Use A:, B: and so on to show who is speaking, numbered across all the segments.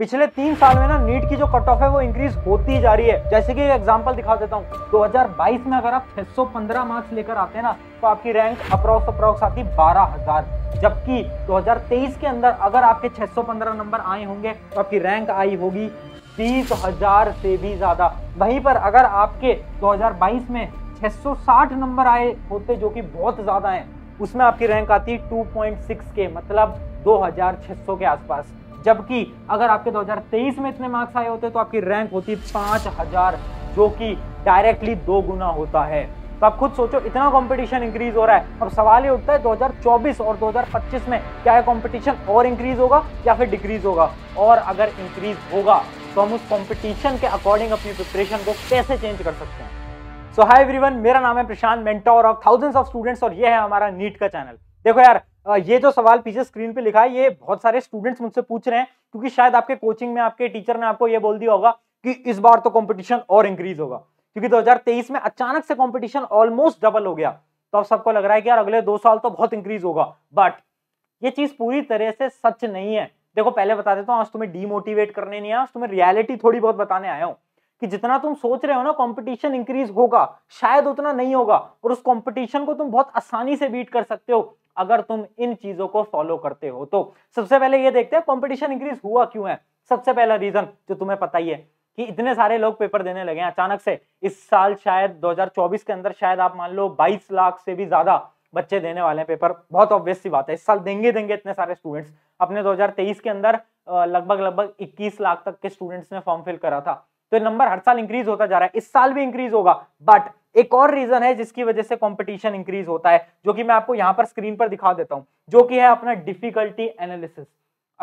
A: पिछले तीन साल में ना नीट की जो कट ऑफ है वो इंक्रीज होती जा रही है जैसे कि एग्जांपल दिखा देता हूँ 2022 में अगर आप 615 मार्क्स लेकर आते हैं ना तो आपकी रैंक अप्रोक्स अप्रॉक्स आती बारह हजार जबकि 2023 के अंदर अगर आपके 615 नंबर आए होंगे तो आपकी रैंक आई होगी तीस हजार से भी ज्यादा वहीं पर अगर आपके 2022 में 660 नंबर आए होते जो कि बहुत ज्यादा हैं उसमें आपकी रैंक आती 2.6 के मतलब 2600 के आसपास जबकि अगर आपके 2023 में इतने मार्क्स आए होते तो आपकी रैंक होती पाँच हजार जो कि डायरेक्टली दो गुना होता है तो आप खुद सोचो इतना कंपटीशन इंक्रीज हो रहा है अब सवाल ये उठता है 2024 और 2025 में क्या ये कंपटीशन और इंक्रीज होगा या फिर डिक्रीज होगा और अगर इंक्रीज होगा तो हम उस कंपटीशन के अकॉर्डिंग अपनी प्रिपरेशन को कैसे चेंज कर सकते हैं सो हाई एवरीवन मेरा नाम है Prashant mentor of thousands of students और ये है हमारा नीट का चैनल देखो यार ये जो सवाल पीछे स्क्रीन पे लिखा है ये बहुत सारे स्टूडेंट्स मुझसे पूछ रहे हैं क्योंकि शायद आपके कोचिंग में आपके टीचर ने आपको ये बोल दिया होगा कि इस बार तो कंपटीशन और इंक्रीज होगा क्योंकि 2023 में अचानक से कंपटीशन ऑलमोस्ट डबल हो गया तो अब सबको लग रहा है कि यार अगले दो साल तो बहुत इंक्रीज होगा बट ये चीज पूरी तरह से सच नहीं है देखो पहले बता देता हूँ आज तुम्हें डीमोटिवेट करने नहीं आया तुम्हें रियालिटी थोड़ी बहुत बताने आया हूँ कि जितना तुम सोच रहे हो ना कंपटीशन इंक्रीज होगा शायद उतना नहीं होगा और उस कंपटीशन को तुम बहुत आसानी से बीट कर सकते हो अगर तुम इन चीजों को फॉलो करते हो तो सबसे पहले ये देखते हैं कंपटीशन इंक्रीज हुआ क्यों है सबसे पहला रीजन जो तुम्हें पता ही है कि इतने सारे लोग पेपर देने लगे हैं अचानक से इस साल शायद 2024 के अंदर शायद आप मान लो 22 लाख से भी ज्यादा बच्चे देने वाले हैं पेपर बहुत ऑब्वियस सी बात है इस साल देंगे देंगे इतने सारे स्टूडेंट्स अपने दो के अंदर लगभग लगभग इक्कीस लाख तक के स्टूडेंट्स ने फॉर्म फिल करा था तो नंबर हर साल इंक्रीज होता जा रहा है इस साल भी इंक्रीज होगा बट एक और रीजन है जिसकी वजह से कंपटीशन इंक्रीज होता है जो कि मैं आपको यहां पर स्क्रीन पर दिखा देता हूं जो कि है अपना डिफिकल्टी एनालिसिस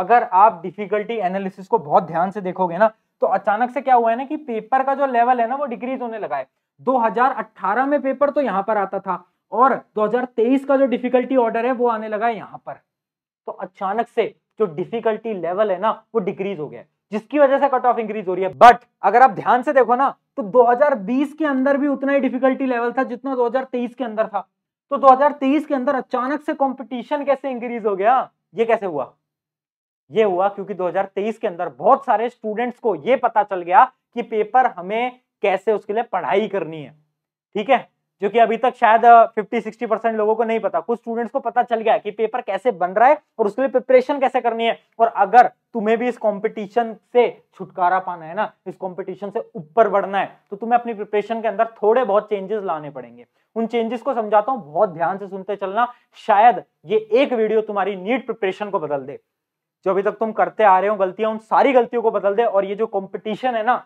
A: अगर आप डिफिकल्टी एनालिसिस को बहुत ध्यान से देखोगे ना तो अचानक से क्या हुआ है ना कि पेपर का जो लेवल है ना वो डिक्रीज होने लगा है दो में पेपर तो यहाँ पर आता था और दो का जो डिफिकल्टी ऑर्डर है वो आने लगा है यहाँ पर तो अचानक से जो डिफिकल्टी लेवल है ना वो डिक्रीज हो गया है जिसकी वजह से कट ऑफ इंक्रीज हो रही है बट अगर आप ध्यान से देखो ना तो 2020 के अंदर भी उतना ही डिफिकल्टी लेवल था जितना 2023 के अंदर था तो 2023 के अंदर अचानक से कंपटीशन कैसे इंक्रीज हो गया ये कैसे हुआ ये हुआ क्योंकि 2023 के अंदर बहुत सारे स्टूडेंट्स को ये पता चल गया कि पेपर हमें कैसे उसके लिए पढ़ाई करनी है ठीक है जो कि अभी तक शायद 50-60 परसेंट लोगों को नहीं पता कुछ स्टूडेंट्स को पता चल गया कि पेपर कैसे बन रहा है और उसके लिए प्रिपरेशन कैसे करनी है और अगर तुम्हें भी इस कंपटीशन से छुटकारा पाना है ना इस कंपटीशन से ऊपर बढ़ना है तो तुम्हें अपनी प्रिपरेशन के अंदर थोड़े बहुत चेंजेस लाने पड़ेंगे उन चेंजेस को समझाता हूँ बहुत ध्यान से सुनते चलना शायद ये एक वीडियो तुम्हारी नीट प्रिपरेशन को बदल दे जो अभी तक तुम करते आ रहे हो गलतियां उन सारी गलतियों को बदल दे और ये जो कॉम्पिटिशन है ना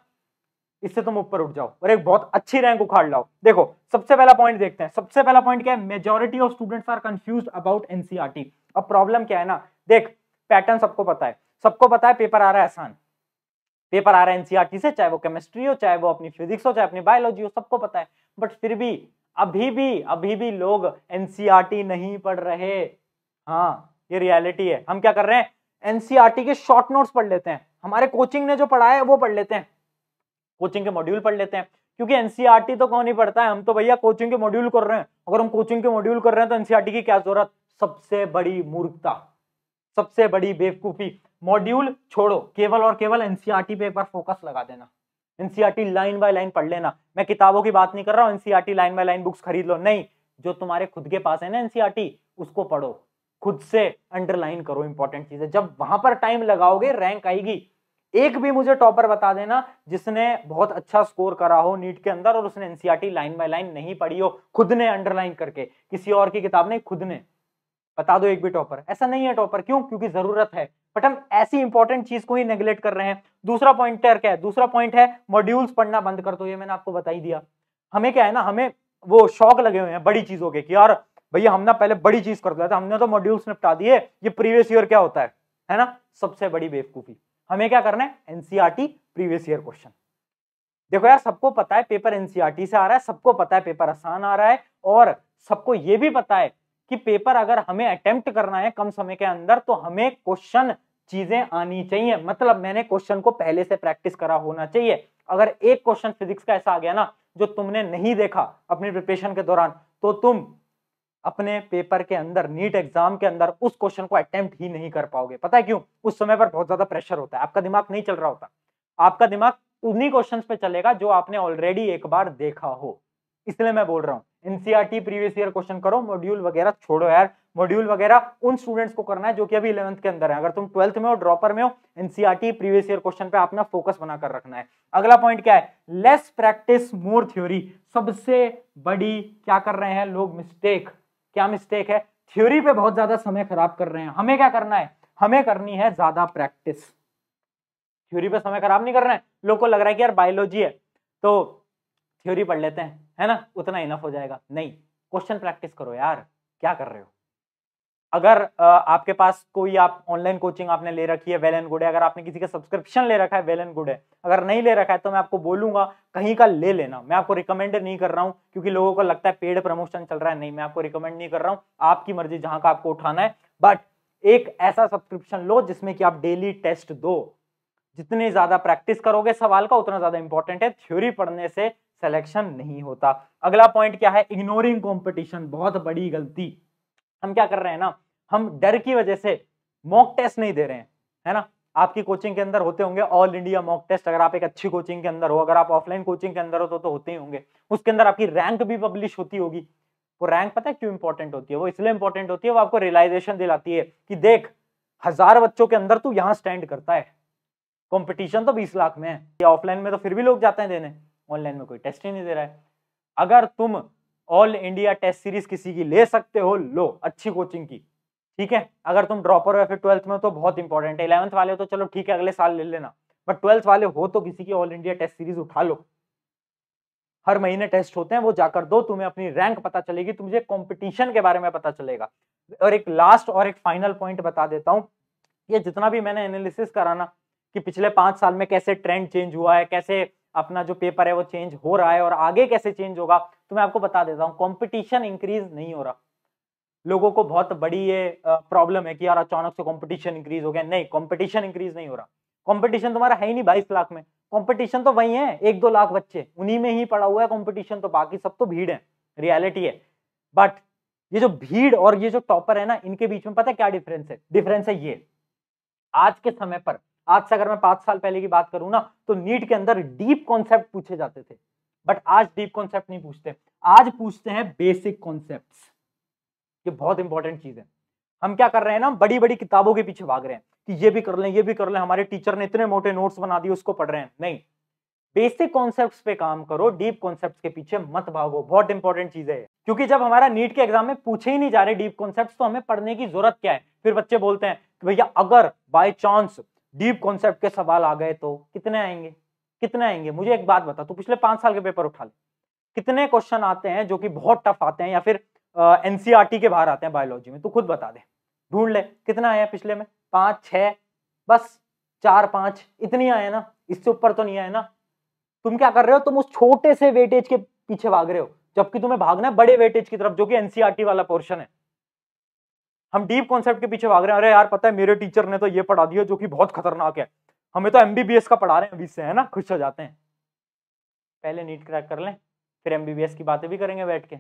A: इससे तुम ऊपर उठ जाओ और एक बहुत अच्छी रैंक उखाड़ लाओ देखो सबसे पहला पॉइंट देखते हैं सबसे पहला पॉइंट क्या है majority of students are confuse about NCERT अब प्रॉब्लम क्या है ना देख पैटर्न सबको पता है सबको पता है पेपर आ रहा है आसान पेपर आ रहा है एनसीआरटी e से चाहे वो केमिस्ट्री हो चाहे वो अपनी फिजिक्स हो चाहे अपनी बायोलॉजी हो सबको पता है बट फिर भी अभी भी अभी भी लोग एनसीआरटी e नहीं पढ़ रहे हाँ ये रियलिटी है हम क्या कर रहे हैं एनसीआरटी e के शॉर्ट नोट्स पढ़ लेते हैं हमारे कोचिंग ने जो पढ़ाया है वो पढ़ लेते हैं कोचिंग के मॉड्यूल पढ़ लेते हैं क्योंकि एनसीआरटी e तो कौन ही पढ़ता है हम तो भैया कोचिंग के मॉड्यूल कर रहे हैं अगर हम कोचिंग के मॉड्यूल कर रहे हैं तो एनसीआरटी e की क्या जरूरत सबसे बड़ी मूर्खता सबसे बड़ी बेवकूफी मॉड्यूल छोड़ो केवल और केवल एनसीआरटी e पे एक बार फोकस लगा देना एनसीआरटी लाइन बाय लाइन पढ़ लेना मैं किताबों की बात नहीं कर रहा हूँ NCERT line by line books खरीद लो नहीं जो तुम्हारे खुद के पास है ना एनसीआरटी उसको पढ़ो खुद से अंडरलाइन करो इंपॉर्टेंट चीजें जब वहां पर टाइम लगाओगे रैंक आएगी एक भी मुझे टॉपर बता देना जिसने बहुत अच्छा स्कोर करा हो नीट के अंदर और उसने NCERT e line by line नहीं पढ़ी हो खुद ने अंडरलाइन करके किसी और की किताब ने खुद ने बता दो एक भी टॉपर ऐसा नहीं है टॉपर क्यों क्योंकि जरूरत है बट हम ऐसी इंपॉर्टेंट चीज को ही नेग्लेक्ट कर रहे हैं दूसरा पॉइंट क्या है दूसरा पॉइंट है मॉड्यूल्स पढ़ना बंद कर दो ये मैंने आपको बताई दिया हमें क्या है ना हमें वो शौक लगे हुए हैं बड़ी चीजों के कि यार भैया हम ना पहले बड़ी चीज कर दिया था हमने तो मॉड्यूल्स निपटा दिए ये प्रीवियस ईयर क्या होता है है ना सबसे बड़ी बेवकूफी हमें क्या करना है एनसीआरटी प्रीवियस ईयर क्वेश्चन देखो यार सबको पता है पेपर एनसीआरटी e से आ रहा है सबको पता है पेपर आसान आ रहा है और सबको ये भी पता है कि पेपर अगर हमें अटेम्प्ट करना है कम समय के अंदर तो हमें क्वेश्चन चीजें आनी चाहिए मतलब मैंने क्वेश्चन को पहले से प्रैक्टिस करा होना चाहिए अगर एक क्वेश्चन फिजिक्स का ऐसा आ गया ना जो तुमने नहीं देखा अपनी प्रिपरेशन के दौरान तो तुम अपने पेपर के अंदर नीट एग्जाम के अंदर उस क्वेश्चन को अटेम्प्ट ही नहीं कर पाओगे पता है क्यों उस समय पर बहुत ज्यादा प्रेशर होता है आपका दिमाग नहीं चल रहा होता आपका दिमाग उन्हीं क्वेश्चंस पे चलेगा जो आपने ऑलरेडी एक बार देखा हो इसलिए मैं बोल रहा हूँ एनसीआरटी प्रीवियस ईयर क्वेश्चन करो मॉड्यूल वगैरह छोड़ो यार मॉड्यूल वगैरह उन स्टूडेंट्स को करना है जो कि अभी इलेवंथ के अंदर है अगर तुम ट्वेल्थ में हो ड्रॉपर में हो एनसीआरटी प्रीवियस ईयर क्वेश्चन पे अपना फोकस बनाकर रखना है अगला पॉइंट क्या है लेस प्रैक्टिस मोर थ्योरी सबसे बड़ी क्या कर रहे हैं लोग मिस्टेक क्या मिस्टेक है थ्योरी पे बहुत ज्यादा समय खराब कर रहे हैं हमें क्या करना है हमें करनी है ज्यादा प्रैक्टिस थ्योरी पे समय खराब नहीं करना है लोग को लग रहा है कि यार बायोलॉजी है तो थ्योरी पढ़ लेते हैं है ना उतना इनफ हो जाएगा नहीं क्वेश्चन प्रैक्टिस करो यार क्या कर रहे हो अगर आपके पास कोई आप ऑनलाइन कोचिंग आपने ले रखी है वेल एंड गुड है अगर आपने किसी का सब्सक्रिप्शन ले रखा है वेल एंड गुड है अगर नहीं ले रखा है तो मैं आपको बोलूंगा कहीं का ले लेना मैं आपको रिकमेंड नहीं कर रहा हूँ क्योंकि लोगों को लगता है पेड प्रमोशन चल रहा है नहीं मैं आपको रिकमेंड नहीं कर रहा हूँ आपकी मर्जी जहां का आपको उठाना है बट एक ऐसा सब्सक्रिप्शन लो जिसमें कि आप डेली टेस्ट दो जितने ज्यादा प्रैक्टिस करोगे सवाल का उतना ज्यादा इंपॉर्टेंट है थ्योरी पढ़ने से सिलेक्शन नहीं होता अगला पॉइंट क्या है इग्नोरिंग कॉम्पिटिशन बहुत बड़ी गलती हम क्या कर रहे हैं ना हम डर की वजह से मॉक टेस्ट नहीं दे रहे हैं है ना आपकी कोचिंग के अंदर होते होंगे ऑल इंडिया मॉक टेस्ट अगर आप एक अच्छी कोचिंग के अंदर हो अगर आप ऑफलाइन कोचिंग के अंदर हो तो, तो होते ही होंगे उसके अंदर आपकी रैंक भी पब्लिश होती होगी वो रैंक पता है क्यों इंपॉर्टेंट होती है वो इसलिए इंपॉर्टेंट होती है वो आपको रियलाइजेशन दिलाती है कि देख हजार बच्चों के अंदर तू यहाँ स्टैंड करता है कॉम्पिटिशन तो बीस लाख में है या ऑफलाइन में तो फिर भी लोग जाते हैं देने ऑनलाइन में कोई टेस्ट ही नहीं दे रहा है अगर तुम ऑल इंडिया टेस्ट सीरीज किसी की ले सकते हो लो अच्छी कोचिंग की ठीक है अगर तुम ड्रॉपर हो या फिर ट्वेल्थ में तो बहुत इंपॉर्टेंट है इलेवंथ वाले हो तो चलो ठीक है अगले साल ले लेना बट ट्वेल्थ वाले हो तो किसी की ऑल इंडिया टेस्ट सीरीज उठा लो हर महीने टेस्ट होते हैं वो जाकर दो तुम्हें अपनी रैंक पता चलेगी तुम्हें कॉम्पिटिशन के बारे में पता चलेगा और एक लास्ट और एक फाइनल पॉइंट बता देता हूँ ये जितना भी मैंने एनालिसिस करा ना कि पिछले पांच साल में कैसे ट्रेंड चेंज हुआ है कैसे अपना जो पेपर है वो चेंज हो रहा है और आगे कैसे चेंज होगा तो मैं आपको बता देता हूँ कंपटीशन इंक्रीज नहीं हो रहा लोगों को बहुत बड़ी ये प्रॉब्लम है कि यार अचानक से कंपटीशन इंक्रीज हो गया नहीं कंपटीशन इंक्रीज नहीं हो रहा कंपटीशन तुम्हारा है ही नहीं बाईस लाख में कंपटीशन तो वही है एक दो लाख बच्चे उन्हीं में ही पड़ा हुआ है कंपटीशन तो बाकी सब तो भीड़ है रियलिटी है बट ये जो भीड़ और ये जो टॉपर है ना इनके बीच में पता है क्या डिफरेंस है डिफरेंस है ये आज के समय पर आज से अगर मैं पांच साल पहले की बात करूं ना तो नीट के अंदर डीप कॉन्सेप्ट पूछे जाते थे बट आज डीप कॉन्सेप्ट नहीं पूछते आज पूछते हैं बेसिक कॉन्सेप्ट ये बहुत इंपॉर्टेंट चीज है हम क्या कर रहे हैं ना बड़ी बड़ी किताबों के पीछे भाग रहे हैं कि ये भी कर लें ये भी कर लें हमारे टीचर ने इतने मोटे नोट्स बना दिए उसको पढ़ रहे हैं नहीं बेसिक कॉन्सेप्ट्स पे काम करो डीप कॉन्सेप्ट्स के पीछे मत भागो बहुत इंपॉर्टेंट चीज है क्योंकि जब हमारा नीट के एग्जाम में पूछे ही नहीं जा रहे डीप कॉन्सेप्ट्स तो हमें पढ़ने की जरूरत क्या है फिर बच्चे बोलते हैं कि भैया अगर बाय चांस डीप कॉन्सेप्ट के सवाल आ गए तो कितने आएंगे कितने आएंगे मुझे एक बात बता तू पिछले पांच साल के पेपर उठा ले कितने क्वेश्चन आते हैं जो कि बहुत टफ आते हैं या फिर एनसीआरटी e के बाहर आते हैं बायोलॉजी में तो खुद बता दे ढूंढ ले कितना आया पिछले में पांच छ बस चार पांच इतने आए ना इससे ऊपर तो नहीं आए ना तुम क्या कर रहे हो तुम उस छोटे से वेटेज के पीछे भाग रहे हो जबकि तुम्हें भागना है बड़े वेटेज की तरफ जो कि एनसीआरटी e वाला पोर्शन है हम डीप कॉन्सेप्ट के पीछे भाग रहे हैं अरे यार पता है मेरे टीचर ने तो ये पढ़ा दिया जो कि बहुत खतरनाक है हमें तो एमबीबीएस का पढ़ा रहे हैं अभी से है ना खुश हो जाते हैं पहले नीट क्रैक कर लें फिर एमबीबीएस की बातें भी करेंगे बैठ के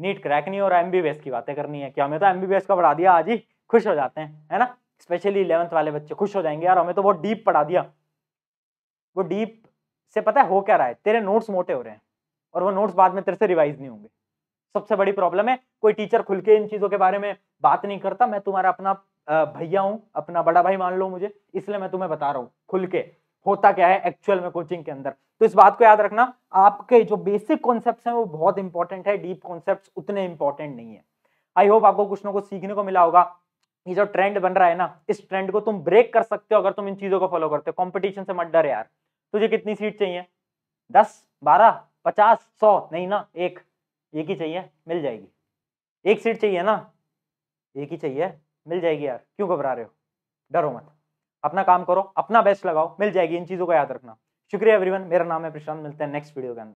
A: नीट क्रैक नहीं हो रहा एमबीबीएस की बातें करनी है क्या हमें तो एम का पढ़ा दिया आज ही खुश हो जाते हैं है ना स्पेशली इलेवंथ वाले बच्चे खुश हो जाएंगे यार हमें तो बहुत डीप पढ़ा दिया वो डीप से पता है हो क्या रहा है तेरे नोट्स मोटे हो रहे हैं और वो नोट्स बाद में तेरे से रिवाइज नहीं होंगे सबसे बड़ी प्रॉब्लम है कोई टीचर खुल के इन चीज़ों के बारे में बात नहीं करता मैं तुम्हारा अपना भैया हूँ अपना बड़ा भाई मान लो मुझे इसलिए मैं तुम्हें बता रहा हूँ खुल के होता क्या है एक्चुअल में कोचिंग के अंदर तो इस बात को याद रखना आपके जो बेसिक कॉन्सेप्ट हैं वो बहुत इंपॉर्टेंट है डीप कॉन्सेप्ट उतने इंपॉर्टेंट नहीं है आई होप आपको कुछ ना कुछ सीखने को मिला होगा ये जो ट्रेंड बन रहा है ना इस ट्रेंड को तुम ब्रेक कर सकते हो अगर तुम इन चीजों को फॉलो करते हो कंपटीशन से मत डर यार तुझे कितनी सीट चाहिए दस बारह पचास सौ नहीं ना एक एक ही चाहिए मिल जाएगी एक सीट चाहिए ना एक ही चाहिए मिल जाएगी यार क्यों घबरा रहे हो डरो मत अपना काम करो अपना बेस्ट लगाओ मिल जाएगी इन चीज़ों को याद रखना शुक्रिया एवरीवन मेरा नाम है प्रशांत मिलते हैं नेक्स्ट वीडियो के अंदर